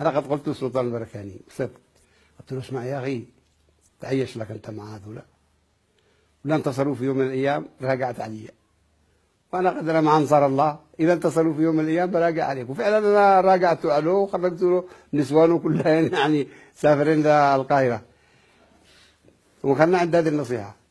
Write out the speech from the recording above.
انا قد قلت للسلطان البركاني صدق قلت له اسمع يا اخي تعيش لك انت مع هذولا ولا انتصروا في يوم من الايام راجعت علي وانا قد مع انصار الله اذا انتصروا في يوم من الايام براجع عليك وفعلا انا راجعت له وخرجت له نسوانه كلها يعني سافرين للقاهره وخلنا عند هذه النصيحه